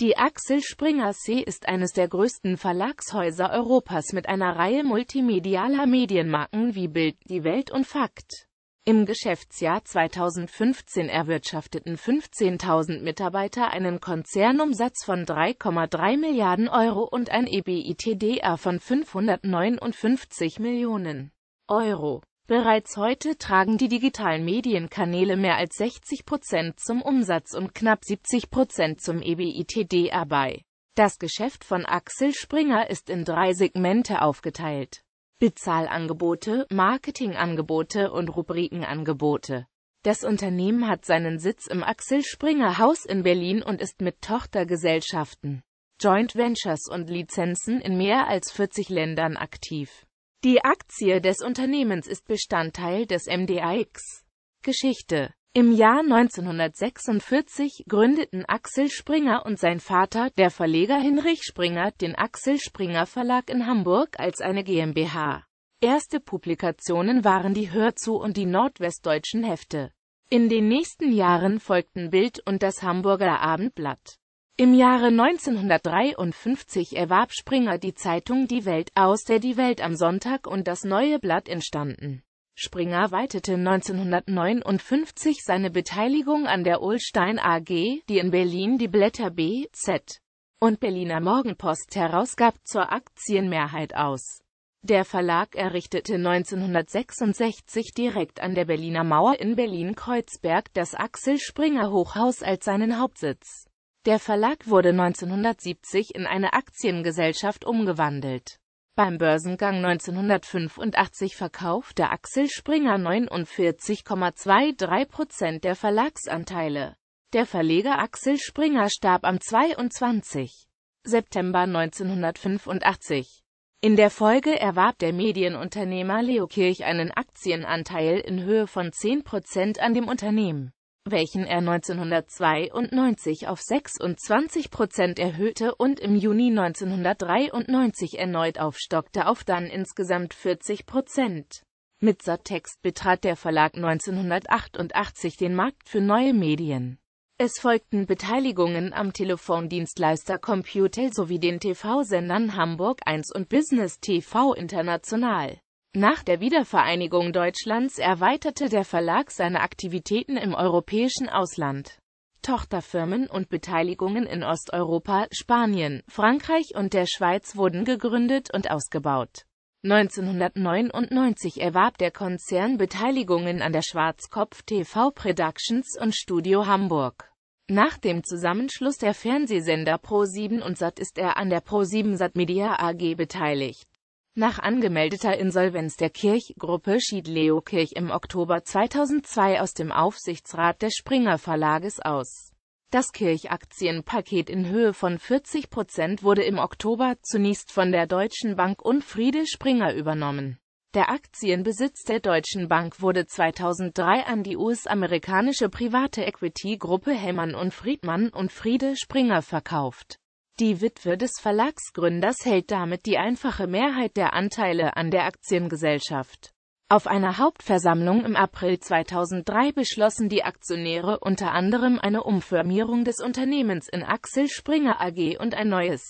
Die Axel Springer C ist eines der größten Verlagshäuser Europas mit einer Reihe multimedialer Medienmarken wie Bild, Die Welt und Fakt. Im Geschäftsjahr 2015 erwirtschafteten 15.000 Mitarbeiter einen Konzernumsatz von 3,3 Milliarden Euro und ein EBITDA von 559 Millionen Euro. Bereits heute tragen die digitalen Medienkanäle mehr als 60 Prozent zum Umsatz und knapp 70 Prozent zum EBITDA bei. Das Geschäft von Axel Springer ist in drei Segmente aufgeteilt. Bezahlangebote, Marketingangebote und Rubrikenangebote. Das Unternehmen hat seinen Sitz im Axel Springer Haus in Berlin und ist mit Tochtergesellschaften, Joint Ventures und Lizenzen in mehr als 40 Ländern aktiv. Die Aktie des Unternehmens ist Bestandteil des MDAX. Geschichte Im Jahr 1946 gründeten Axel Springer und sein Vater, der Verleger Hinrich Springer, den Axel Springer Verlag in Hamburg als eine GmbH. Erste Publikationen waren die Hörzu und die nordwestdeutschen Hefte. In den nächsten Jahren folgten Bild und das Hamburger Abendblatt. Im Jahre 1953 erwarb Springer die Zeitung Die Welt, aus der Die Welt am Sonntag und das Neue Blatt entstanden. Springer weitete 1959 seine Beteiligung an der Ulstein AG, die in Berlin die Blätter B, Z und Berliner Morgenpost herausgab, zur Aktienmehrheit aus. Der Verlag errichtete 1966 direkt an der Berliner Mauer in Berlin-Kreuzberg das Axel Springer Hochhaus als seinen Hauptsitz. Der Verlag wurde 1970 in eine Aktiengesellschaft umgewandelt. Beim Börsengang 1985 verkaufte Axel Springer 49,23 Prozent der Verlagsanteile. Der Verleger Axel Springer starb am 22. September 1985. In der Folge erwarb der Medienunternehmer Leo Kirch einen Aktienanteil in Höhe von 10 Prozent an dem Unternehmen welchen er 1992 auf 26 Prozent erhöhte und im Juni 1993 erneut aufstockte auf dann insgesamt 40 Prozent. Mit Subtext betrat der Verlag 1988 den Markt für neue Medien. Es folgten Beteiligungen am Telefondienstleister Computel sowie den TV-Sendern Hamburg 1 und Business TV International. Nach der Wiedervereinigung Deutschlands erweiterte der Verlag seine Aktivitäten im europäischen Ausland. Tochterfirmen und Beteiligungen in Osteuropa, Spanien, Frankreich und der Schweiz wurden gegründet und ausgebaut. 1999 erwarb der Konzern Beteiligungen an der Schwarzkopf TV Productions und Studio Hamburg. Nach dem Zusammenschluss der Fernsehsender Pro7 und Sat ist er an der Pro7 Sat Media AG beteiligt. Nach angemeldeter Insolvenz der Kirchgruppe schied Leo Kirch im Oktober 2002 aus dem Aufsichtsrat des Springer Verlages aus. Das Kirchaktienpaket in Höhe von 40 Prozent wurde im Oktober zunächst von der Deutschen Bank und Friede Springer übernommen. Der Aktienbesitz der Deutschen Bank wurde 2003 an die US-amerikanische private Equity-Gruppe Hellman und Friedmann und Friede Springer verkauft. Die Witwe des Verlagsgründers hält damit die einfache Mehrheit der Anteile an der Aktiengesellschaft. Auf einer Hauptversammlung im April 2003 beschlossen die Aktionäre unter anderem eine Umfirmierung des Unternehmens in Axel Springer AG und ein neues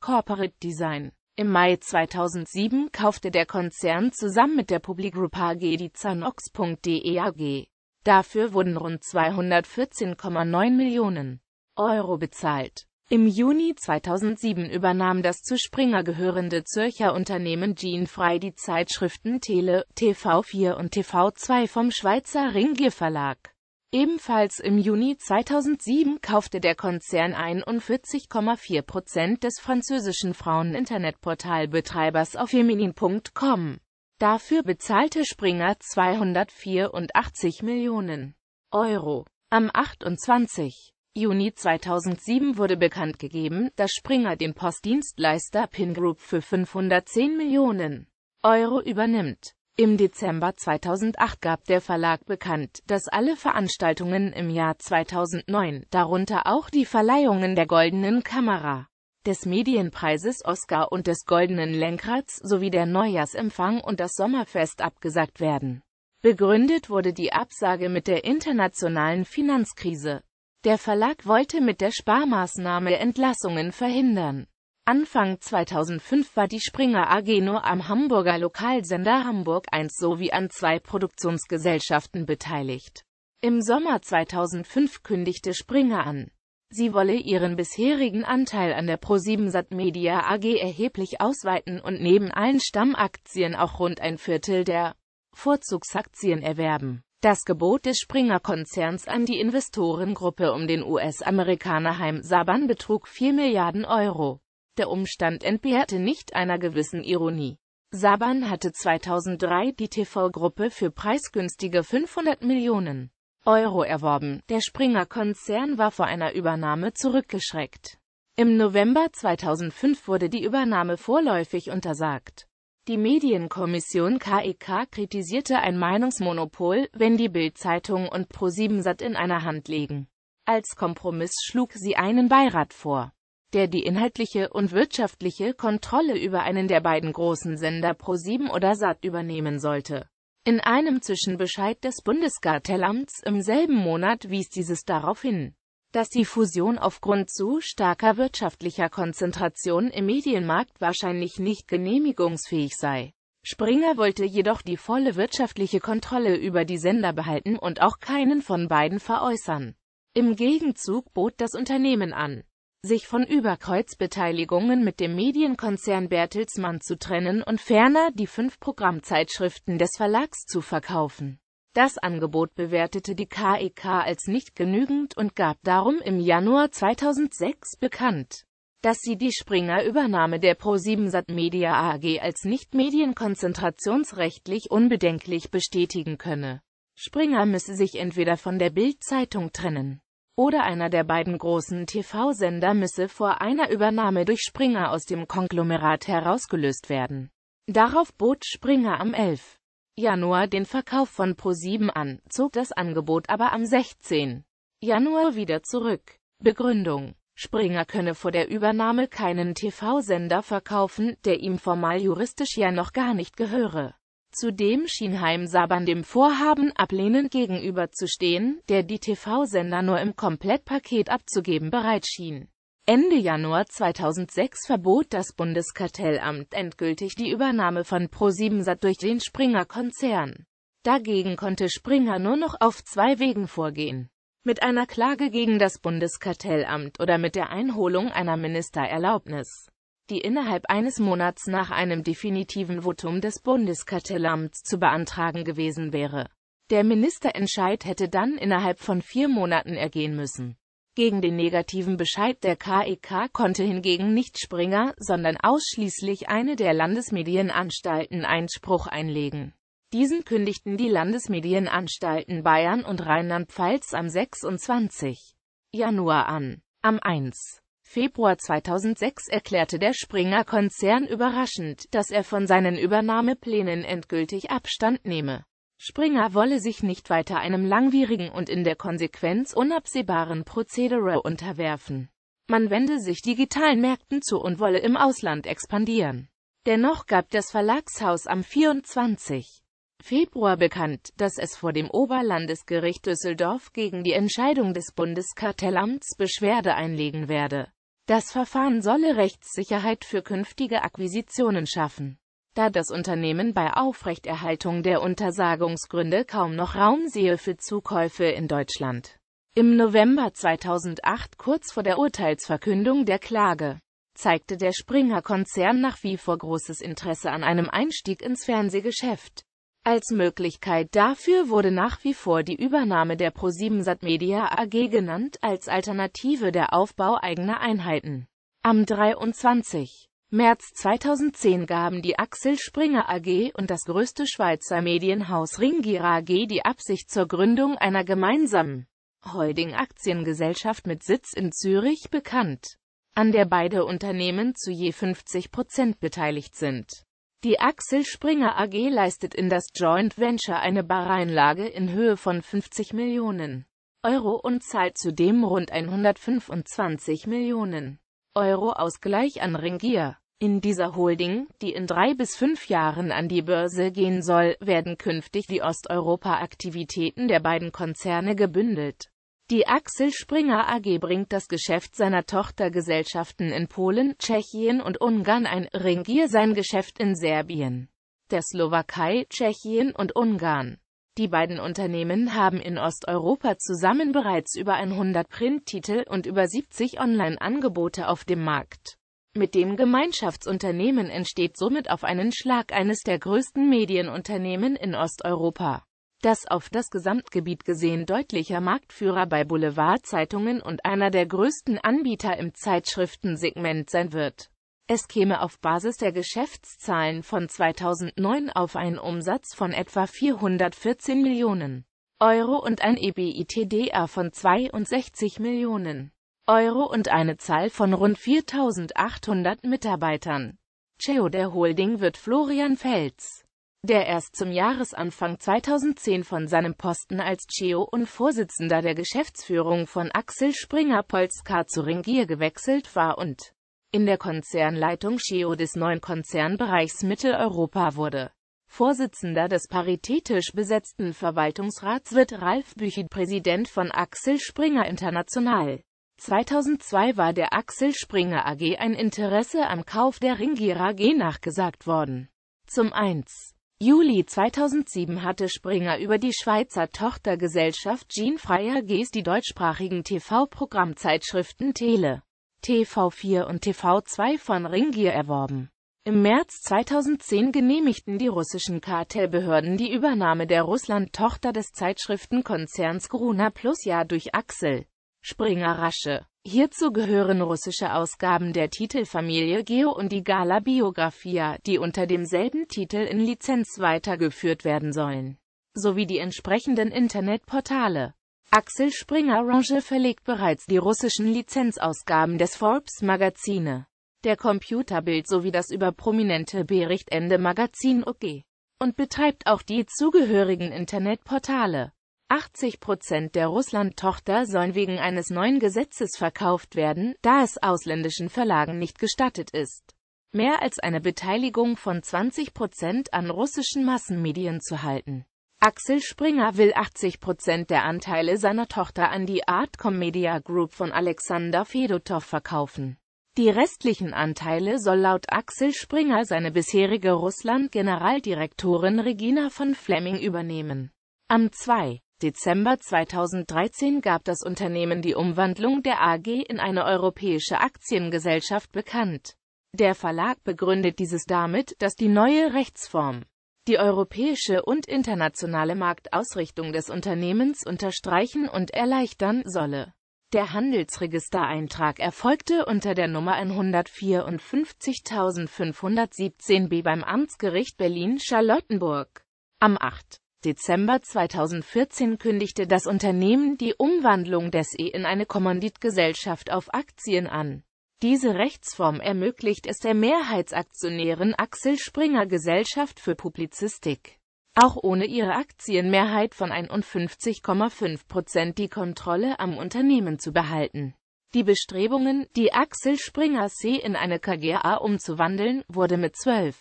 Corporate Design. Im Mai 2007 kaufte der Konzern zusammen mit der Public Group AG die Zanox.de AG. Dafür wurden rund 214,9 Millionen Euro bezahlt. Im Juni 2007 übernahm das zu Springer gehörende Zürcher Unternehmen Jean Frey die Zeitschriften Tele, TV4 und TV2 vom Schweizer Ringier Verlag. Ebenfalls im Juni 2007 kaufte der Konzern 41,4 Prozent des französischen Frauen-Internetportalbetreibers auf feminin.com. Dafür bezahlte Springer 284 Millionen Euro. Am 28. Juni 2007 wurde bekannt gegeben, dass Springer den Postdienstleister Pin Group für 510 Millionen Euro übernimmt. Im Dezember 2008 gab der Verlag bekannt, dass alle Veranstaltungen im Jahr 2009, darunter auch die Verleihungen der Goldenen Kamera, des Medienpreises Oscar und des Goldenen Lenkrads sowie der Neujahrsempfang und das Sommerfest abgesagt werden. Begründet wurde die Absage mit der internationalen Finanzkrise. Der Verlag wollte mit der Sparmaßnahme Entlassungen verhindern. Anfang 2005 war die Springer AG nur am Hamburger Lokalsender Hamburg 1 sowie an zwei Produktionsgesellschaften beteiligt. Im Sommer 2005 kündigte Springer an, sie wolle ihren bisherigen Anteil an der ProSiebenSat Media AG erheblich ausweiten und neben allen Stammaktien auch rund ein Viertel der Vorzugsaktien erwerben das Gebot des Springer-Konzerns an die Investorengruppe um den us amerikanerheim Saban betrug 4 Milliarden Euro. Der Umstand entbehrte nicht einer gewissen Ironie. Saban hatte 2003 die TV-Gruppe für preisgünstige 500 Millionen Euro erworben. Der Springer-Konzern war vor einer Übernahme zurückgeschreckt. Im November 2005 wurde die Übernahme vorläufig untersagt. Die Medienkommission KEK e kritisierte ein Meinungsmonopol, wenn die Bild-Zeitung und ProSiebenSat in einer Hand legen. Als Kompromiss schlug sie einen Beirat vor, der die inhaltliche und wirtschaftliche Kontrolle über einen der beiden großen Sender ProSieben oder Sat übernehmen sollte. In einem Zwischenbescheid des Bundeskartellamts im selben Monat wies dieses darauf hin dass die Fusion aufgrund zu starker wirtschaftlicher Konzentration im Medienmarkt wahrscheinlich nicht genehmigungsfähig sei. Springer wollte jedoch die volle wirtschaftliche Kontrolle über die Sender behalten und auch keinen von beiden veräußern. Im Gegenzug bot das Unternehmen an, sich von Überkreuzbeteiligungen mit dem Medienkonzern Bertelsmann zu trennen und ferner die fünf Programmzeitschriften des Verlags zu verkaufen. Das Angebot bewertete die KEK e als nicht genügend und gab darum im Januar 2006 bekannt, dass sie die Springer-Übernahme der ProSiebenSat Media AG als nicht medienkonzentrationsrechtlich unbedenklich bestätigen könne. Springer müsse sich entweder von der Bild-Zeitung trennen oder einer der beiden großen TV-Sender müsse vor einer Übernahme durch Springer aus dem Konglomerat herausgelöst werden. Darauf bot Springer am 11. Januar den Verkauf von ProSieben an, zog das Angebot aber am 16. Januar wieder zurück. Begründung Springer könne vor der Übernahme keinen TV-Sender verkaufen, der ihm formal juristisch ja noch gar nicht gehöre. Zudem schien Heimsabern dem Vorhaben ablehnend gegenüberzustehen, der die TV-Sender nur im Komplettpaket abzugeben bereit schien. Ende Januar 2006 verbot das Bundeskartellamt endgültig die Übernahme von ProSiebenSat durch den Springer-Konzern. Dagegen konnte Springer nur noch auf zwei Wegen vorgehen. Mit einer Klage gegen das Bundeskartellamt oder mit der Einholung einer Ministererlaubnis, die innerhalb eines Monats nach einem definitiven Votum des Bundeskartellamts zu beantragen gewesen wäre. Der Ministerentscheid hätte dann innerhalb von vier Monaten ergehen müssen. Gegen den negativen Bescheid der KEK e konnte hingegen nicht Springer, sondern ausschließlich eine der Landesmedienanstalten Einspruch einlegen. Diesen kündigten die Landesmedienanstalten Bayern und Rheinland-Pfalz am 26. Januar an. Am 1. Februar 2006 erklärte der Springer-Konzern überraschend, dass er von seinen Übernahmeplänen endgültig Abstand nehme. Springer wolle sich nicht weiter einem langwierigen und in der Konsequenz unabsehbaren Prozedere unterwerfen. Man wende sich digitalen Märkten zu und wolle im Ausland expandieren. Dennoch gab das Verlagshaus am 24. Februar bekannt, dass es vor dem Oberlandesgericht Düsseldorf gegen die Entscheidung des Bundeskartellamts Beschwerde einlegen werde. Das Verfahren solle Rechtssicherheit für künftige Akquisitionen schaffen da das Unternehmen bei Aufrechterhaltung der Untersagungsgründe kaum noch Raum sehe für Zukäufe in Deutschland. Im November 2008, kurz vor der Urteilsverkündung der Klage, zeigte der Springer-Konzern nach wie vor großes Interesse an einem Einstieg ins Fernsehgeschäft. Als Möglichkeit dafür wurde nach wie vor die Übernahme der ProSiebenSat Media AG genannt, als Alternative der Aufbau eigener Einheiten. Am 23. März 2010 gaben die Axel Springer AG und das größte Schweizer Medienhaus Ringier AG die Absicht zur Gründung einer gemeinsamen Holding-Aktiengesellschaft mit Sitz in Zürich bekannt, an der beide Unternehmen zu je 50 Prozent beteiligt sind. Die Axel Springer AG leistet in das Joint Venture eine Bareinlage in Höhe von 50 Millionen Euro und zahlt zudem rund 125 Millionen Euro Ausgleich an Ringier. In dieser Holding, die in drei bis fünf Jahren an die Börse gehen soll, werden künftig die Osteuropa-Aktivitäten der beiden Konzerne gebündelt. Die Axel Springer AG bringt das Geschäft seiner Tochtergesellschaften in Polen, Tschechien und Ungarn ein, Ringier sein Geschäft in Serbien, der Slowakei, Tschechien und Ungarn. Die beiden Unternehmen haben in Osteuropa zusammen bereits über 100 Printtitel und über 70 Online-Angebote auf dem Markt. Mit dem Gemeinschaftsunternehmen entsteht somit auf einen Schlag eines der größten Medienunternehmen in Osteuropa. Das auf das Gesamtgebiet gesehen deutlicher Marktführer bei Boulevardzeitungen und einer der größten Anbieter im Zeitschriftensegment sein wird. Es käme auf Basis der Geschäftszahlen von 2009 auf einen Umsatz von etwa 414 Millionen Euro und ein EBITDA von 62 Millionen Euro und eine Zahl von rund 4.800 Mitarbeitern. CEO der Holding wird Florian Fels, der erst zum Jahresanfang 2010 von seinem Posten als CEO und Vorsitzender der Geschäftsführung von Axel Springer Polska zu Ringier gewechselt war und in der Konzernleitung CEO des neuen Konzernbereichs Mitteleuropa wurde. Vorsitzender des paritätisch besetzten Verwaltungsrats wird Ralf Büchid Präsident von Axel Springer International. 2002 war der Axel Springer AG ein Interesse am Kauf der Ringier AG nachgesagt worden. Zum 1. Juli 2007 hatte Springer über die Schweizer Tochtergesellschaft Jean Freier Gs die deutschsprachigen TV-Programmzeitschriften Tele, TV4 und TV2 von Ringier erworben. Im März 2010 genehmigten die russischen Kartellbehörden die Übernahme der Russland-Tochter des Zeitschriftenkonzerns Gruna Plus Jahr durch Axel. Springerasche. Hierzu gehören russische Ausgaben der Titelfamilie Geo und die Gala Biografia, die unter demselben Titel in Lizenz weitergeführt werden sollen, sowie die entsprechenden Internetportale. Axel Springer Range verlegt bereits die russischen Lizenzausgaben des Forbes Magazine, der Computerbild sowie das über prominente Berichtende Magazin OG und betreibt auch die zugehörigen Internetportale. 80 Prozent der Russland-Tochter sollen wegen eines neuen Gesetzes verkauft werden, da es ausländischen Verlagen nicht gestattet ist, mehr als eine Beteiligung von 20 Prozent an russischen Massenmedien zu halten. Axel Springer will 80 Prozent der Anteile seiner Tochter an die Artcom Media Group von Alexander Fedotow verkaufen. Die restlichen Anteile soll laut Axel Springer seine bisherige Russland-Generaldirektorin Regina von Fleming übernehmen. Am 2. Dezember 2013 gab das Unternehmen die Umwandlung der AG in eine europäische Aktiengesellschaft bekannt. Der Verlag begründet dieses damit, dass die neue Rechtsform die europäische und internationale Marktausrichtung des Unternehmens unterstreichen und erleichtern solle. Der Handelsregistereintrag erfolgte unter der Nummer 154.517b beim Amtsgericht Berlin-Charlottenburg am 8. Dezember 2014 kündigte das Unternehmen die Umwandlung des E in eine Kommanditgesellschaft auf Aktien an. Diese Rechtsform ermöglicht es der Mehrheitsaktionärin Axel Springer Gesellschaft für Publizistik, auch ohne ihre Aktienmehrheit von 51,5 Prozent die Kontrolle am Unternehmen zu behalten. Die Bestrebungen, die Axel Springer C in eine KGA umzuwandeln, wurde mit 12.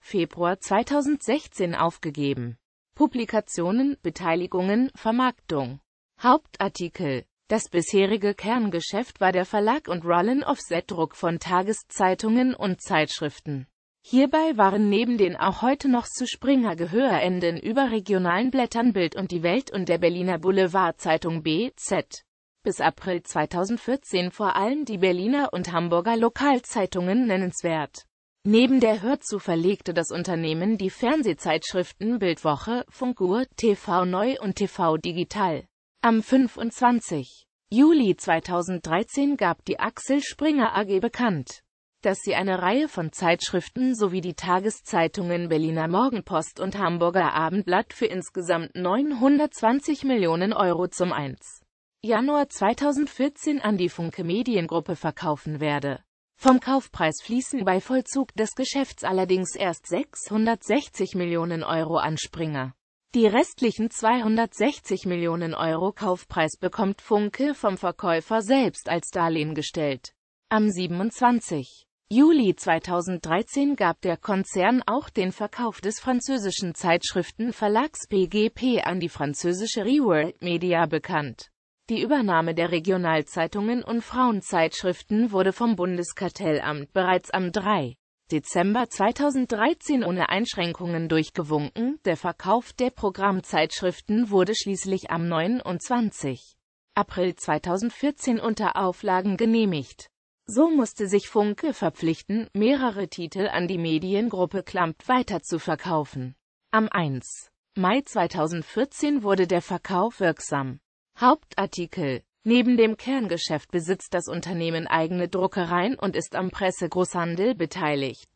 Februar 2016 aufgegeben. Publikationen, Beteiligungen, Vermarktung. Hauptartikel Das bisherige Kerngeschäft war der Verlag und Rollen offset druck von Tageszeitungen und Zeitschriften. Hierbei waren neben den auch heute noch zu Springer gehörenden überregionalen Blättern Bild und die Welt und der Berliner Boulevardzeitung BZ bis April 2014 vor allem die Berliner und Hamburger Lokalzeitungen nennenswert. Neben der Hörzu verlegte das Unternehmen die Fernsehzeitschriften Bildwoche, Funkur, TV Neu und TV Digital. Am 25. Juli 2013 gab die Axel Springer AG bekannt, dass sie eine Reihe von Zeitschriften sowie die Tageszeitungen Berliner Morgenpost und Hamburger Abendblatt für insgesamt 920 Millionen Euro zum 1. Januar 2014 an die Funke Mediengruppe verkaufen werde vom Kaufpreis fließen bei Vollzug des Geschäfts allerdings erst 660 Millionen Euro an Springer. Die restlichen 260 Millionen Euro Kaufpreis bekommt Funke vom Verkäufer selbst als Darlehen gestellt. Am 27. Juli 2013 gab der Konzern auch den Verkauf des französischen Zeitschriftenverlags PGP an die französische Reworld Media bekannt. Die Übernahme der Regionalzeitungen und Frauenzeitschriften wurde vom Bundeskartellamt bereits am 3. Dezember 2013 ohne Einschränkungen durchgewunken, der Verkauf der Programmzeitschriften wurde schließlich am 29. April 2014 unter Auflagen genehmigt. So musste sich Funke verpflichten, mehrere Titel an die Mediengruppe Klampt weiter zu verkaufen. Am 1. Mai 2014 wurde der Verkauf wirksam. Hauptartikel Neben dem Kerngeschäft besitzt das Unternehmen eigene Druckereien und ist am Pressegroßhandel beteiligt.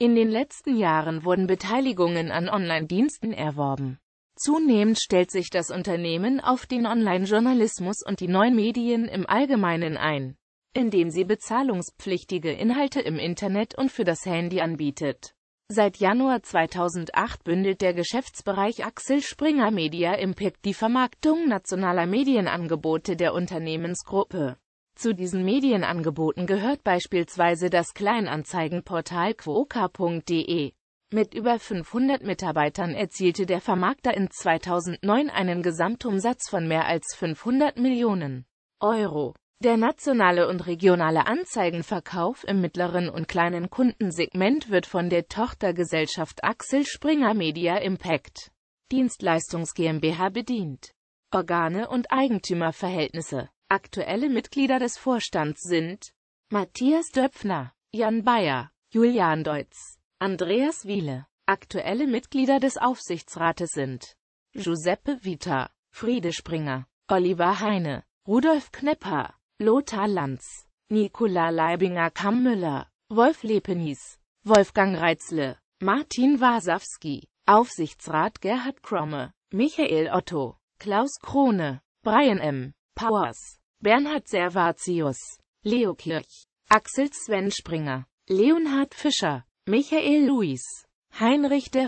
In den letzten Jahren wurden Beteiligungen an Online-Diensten erworben. Zunehmend stellt sich das Unternehmen auf den Online-Journalismus und die neuen Medien im Allgemeinen ein, indem sie bezahlungspflichtige Inhalte im Internet und für das Handy anbietet. Seit Januar 2008 bündelt der Geschäftsbereich Axel Springer Media Impact die Vermarktung nationaler Medienangebote der Unternehmensgruppe. Zu diesen Medienangeboten gehört beispielsweise das Kleinanzeigenportal quoka.de. Mit über 500 Mitarbeitern erzielte der Vermarkter in 2009 einen Gesamtumsatz von mehr als 500 Millionen Euro. Der nationale und regionale Anzeigenverkauf im mittleren und kleinen Kundensegment wird von der Tochtergesellschaft Axel Springer Media Impact Dienstleistungs GmbH bedient. Organe und Eigentümerverhältnisse Aktuelle Mitglieder des Vorstands sind Matthias Döpfner, Jan Bayer, Julian Deutz, Andreas Wiele. Aktuelle Mitglieder des Aufsichtsrates sind Giuseppe Vita, Friede Springer, Oliver Heine, Rudolf Knepper, Lothar Lanz, Nikola Leibinger-Kammmüller, Wolf Lepenies, Wolfgang Reitzle, Martin Wasawski, Aufsichtsrat Gerhard Kromme, Michael Otto, Klaus Krone, Brian M. Powers, Bernhard Servatius, Leo Kirch, Axel Sven Springer, Leonhard Fischer, Michael Luis, Heinrich V.,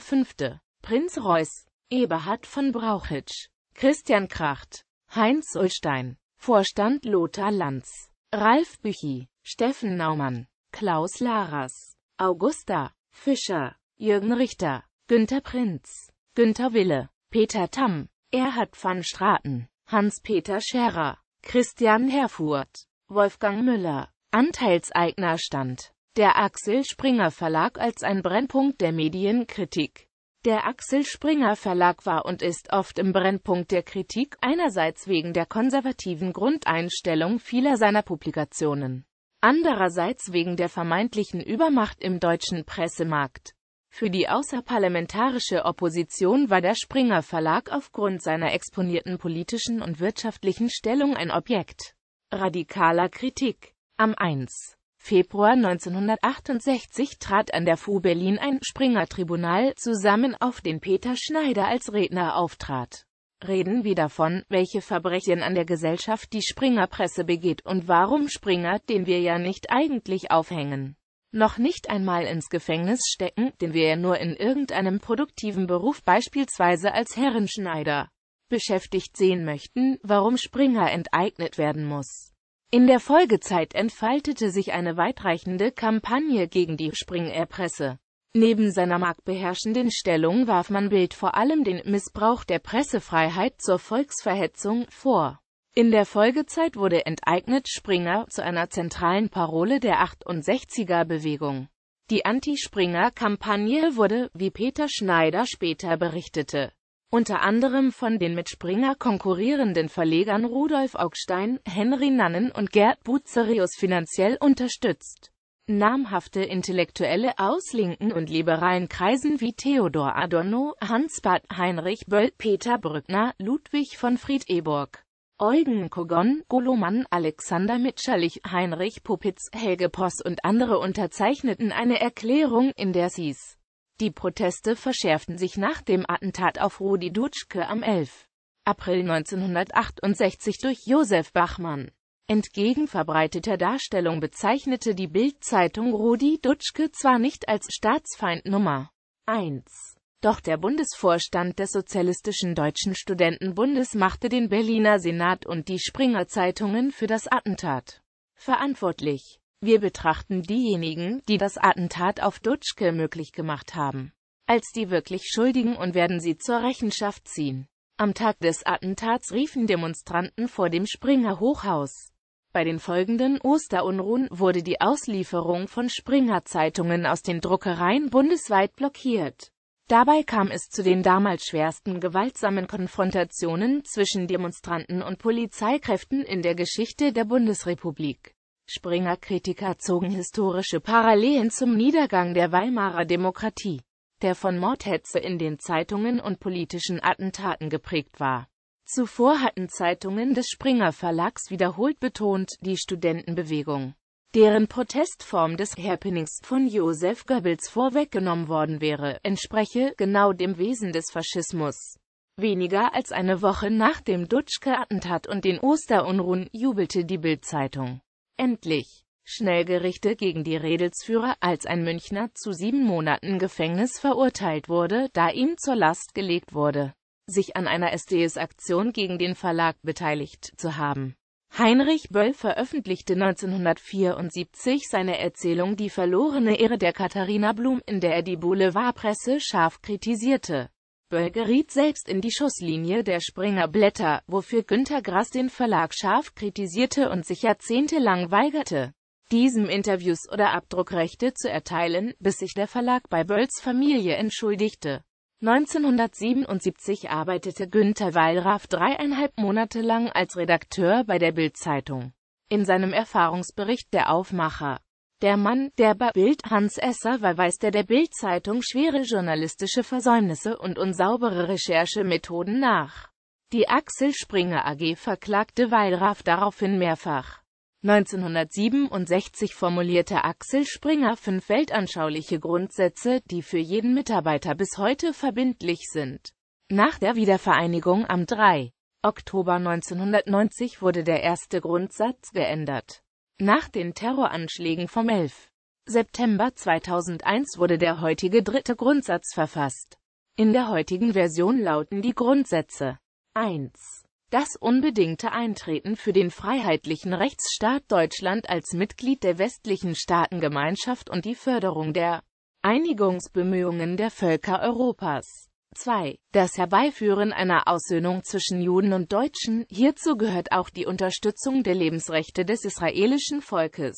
Prinz Reuß, Eberhard von Brauchitsch, Christian Kracht, Heinz Ulstein, Vorstand Lothar Lanz, Ralf Büchi, Steffen Naumann, Klaus Laras, Augusta Fischer, Jürgen Richter, Günter Prinz, Günter Wille, Peter Tamm, Erhard van Straten, Hans-Peter Scherer, Christian Herfurt, Wolfgang Müller, Anteilseignerstand. Der Axel Springer Verlag als ein Brennpunkt der Medienkritik. Der Axel Springer Verlag war und ist oft im Brennpunkt der Kritik, einerseits wegen der konservativen Grundeinstellung vieler seiner Publikationen, andererseits wegen der vermeintlichen Übermacht im deutschen Pressemarkt. Für die außerparlamentarische Opposition war der Springer Verlag aufgrund seiner exponierten politischen und wirtschaftlichen Stellung ein Objekt radikaler Kritik. Am 1. Februar 1968 trat an der FU Berlin ein Springer-Tribunal zusammen, auf den Peter Schneider als Redner auftrat. Reden wir davon, welche Verbrechen an der Gesellschaft die Springer-Presse begeht und warum Springer, den wir ja nicht eigentlich aufhängen, noch nicht einmal ins Gefängnis stecken, den wir ja nur in irgendeinem produktiven Beruf beispielsweise als Herrenschneider beschäftigt sehen möchten, warum Springer enteignet werden muss. In der Folgezeit entfaltete sich eine weitreichende Kampagne gegen die Springer-Presse. Neben seiner marktbeherrschenden Stellung warf man Bild vor allem den Missbrauch der Pressefreiheit zur Volksverhetzung vor. In der Folgezeit wurde Enteignet Springer zu einer zentralen Parole der 68er-Bewegung. Die Anti-Springer-Kampagne wurde, wie Peter Schneider später berichtete, unter anderem von den mit Springer konkurrierenden Verlegern Rudolf Augstein, Henry Nannen und Gerd Buzerius finanziell unterstützt. Namhafte Intellektuelle aus linken und liberalen Kreisen wie Theodor Adorno, Hans Barth, Heinrich Böll, Peter Brückner, Ludwig von Friedeburg, Eugen Kogon, Golomann, Alexander Mitscherlich, Heinrich Popitz, Helge Poss und andere unterzeichneten eine Erklärung, in der es hieß die Proteste verschärften sich nach dem Attentat auf Rudi Dutschke am 11. April 1968 durch Josef Bachmann. Entgegen verbreiteter Darstellung bezeichnete die Bild-Zeitung Rudi Dutschke zwar nicht als Staatsfeind Nummer 1, doch der Bundesvorstand des Sozialistischen Deutschen Studentenbundes machte den Berliner Senat und die Springer Zeitungen für das Attentat verantwortlich. Wir betrachten diejenigen, die das Attentat auf Dutschke möglich gemacht haben, als die wirklich Schuldigen und werden sie zur Rechenschaft ziehen. Am Tag des Attentats riefen Demonstranten vor dem Springer Hochhaus. Bei den folgenden Osterunruhen wurde die Auslieferung von Springer Zeitungen aus den Druckereien bundesweit blockiert. Dabei kam es zu den damals schwersten gewaltsamen Konfrontationen zwischen Demonstranten und Polizeikräften in der Geschichte der Bundesrepublik. Springer-Kritiker zogen historische Parallelen zum Niedergang der Weimarer Demokratie, der von Mordhetze in den Zeitungen und politischen Attentaten geprägt war. Zuvor hatten Zeitungen des Springer Verlags wiederholt betont, die Studentenbewegung, deren Protestform des Happenings von Josef Goebbels vorweggenommen worden wäre, entspreche genau dem Wesen des Faschismus. Weniger als eine Woche nach dem Dutschke-Attentat und den Osterunruhen jubelte die Bild-Zeitung. Endlich! Schnellgerichte gegen die Redelsführer, als ein Münchner zu sieben Monaten Gefängnis verurteilt wurde, da ihm zur Last gelegt wurde, sich an einer SDS-Aktion gegen den Verlag beteiligt zu haben. Heinrich Böll veröffentlichte 1974 seine Erzählung Die verlorene Ehre der Katharina Blum, in der er die Boulevardpresse scharf kritisierte. Kasperl geriet selbst in die Schusslinie der Springerblätter, wofür Günter Grass den Verlag scharf kritisierte und sich jahrzehntelang weigerte, diesem Interviews oder Abdruckrechte zu erteilen, bis sich der Verlag bei Bölls Familie entschuldigte. 1977 arbeitete Günter Wallraff dreieinhalb Monate lang als Redakteur bei der Bild-Zeitung. In seinem Erfahrungsbericht Der Aufmacher der Mann, der bei Bild Hans Esser war, weist er der Bild-Zeitung schwere journalistische Versäumnisse und unsaubere Recherchemethoden nach. Die Axel Springer AG verklagte Weilraff daraufhin mehrfach. 1967 formulierte Axel Springer fünf weltanschauliche Grundsätze, die für jeden Mitarbeiter bis heute verbindlich sind. Nach der Wiedervereinigung am 3. Oktober 1990 wurde der erste Grundsatz geändert. Nach den Terroranschlägen vom 11. September 2001 wurde der heutige dritte Grundsatz verfasst. In der heutigen Version lauten die Grundsätze 1. Das unbedingte Eintreten für den freiheitlichen Rechtsstaat Deutschland als Mitglied der westlichen Staatengemeinschaft und die Förderung der Einigungsbemühungen der Völker Europas. 2. Das Herbeiführen einer Aussöhnung zwischen Juden und Deutschen, hierzu gehört auch die Unterstützung der Lebensrechte des israelischen Volkes.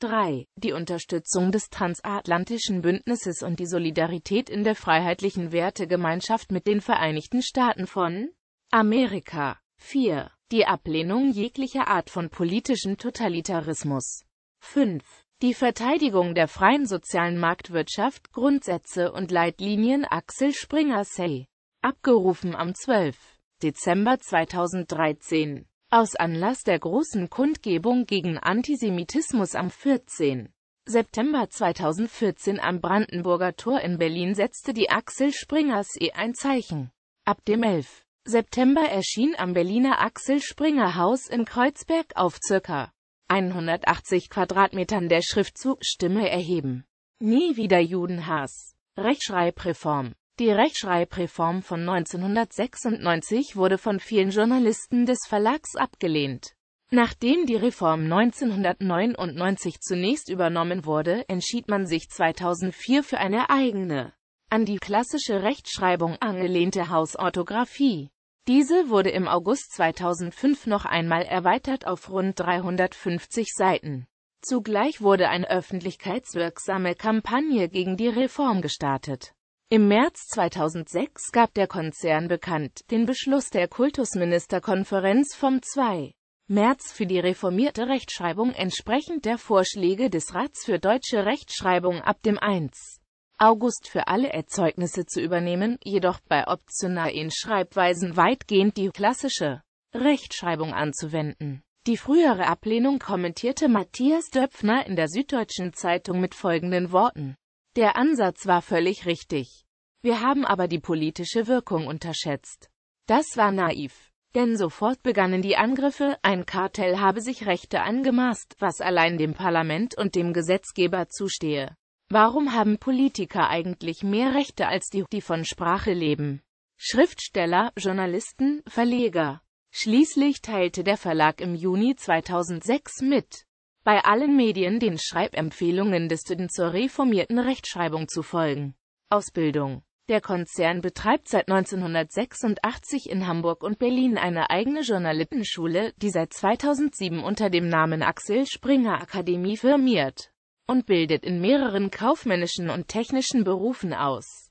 3. Die Unterstützung des transatlantischen Bündnisses und die Solidarität in der freiheitlichen Wertegemeinschaft mit den Vereinigten Staaten von Amerika. 4. Die Ablehnung jeglicher Art von politischem Totalitarismus. 5. Die Verteidigung der freien sozialen Marktwirtschaft, Grundsätze und Leitlinien Axel Springer Say. Abgerufen am 12. Dezember 2013. Aus Anlass der großen Kundgebung gegen Antisemitismus am 14. September 2014 am Brandenburger Tor in Berlin setzte die Axel Springer See ein Zeichen. Ab dem 11. September erschien am Berliner Axel Springer Haus in Kreuzberg auf ca. 180 Quadratmetern der Schriftzug Stimme erheben. Nie wieder Judenhass. Rechtschreibreform Die Rechtschreibreform von 1996 wurde von vielen Journalisten des Verlags abgelehnt. Nachdem die Reform 1999 zunächst übernommen wurde, entschied man sich 2004 für eine eigene, an die klassische Rechtschreibung angelehnte Hausorthographie. Diese wurde im August 2005 noch einmal erweitert auf rund 350 Seiten. Zugleich wurde eine öffentlichkeitswirksame Kampagne gegen die Reform gestartet. Im März 2006 gab der Konzern bekannt, den Beschluss der Kultusministerkonferenz vom 2. März für die reformierte Rechtschreibung entsprechend der Vorschläge des Rats für deutsche Rechtschreibung ab dem 1. August für alle Erzeugnisse zu übernehmen, jedoch bei optionalen Schreibweisen weitgehend die klassische Rechtschreibung anzuwenden. Die frühere Ablehnung kommentierte Matthias Döpfner in der Süddeutschen Zeitung mit folgenden Worten. Der Ansatz war völlig richtig. Wir haben aber die politische Wirkung unterschätzt. Das war naiv. Denn sofort begannen die Angriffe, ein Kartell habe sich Rechte angemaßt, was allein dem Parlament und dem Gesetzgeber zustehe. Warum haben Politiker eigentlich mehr Rechte als die, die von Sprache leben? Schriftsteller, Journalisten, Verleger. Schließlich teilte der Verlag im Juni 2006 mit, bei allen Medien den Schreibempfehlungen des DIN zur reformierten Rechtschreibung zu folgen. Ausbildung Der Konzern betreibt seit 1986 in Hamburg und Berlin eine eigene Journalistenschule, die seit 2007 unter dem Namen Axel Springer Akademie firmiert und bildet in mehreren kaufmännischen und technischen Berufen aus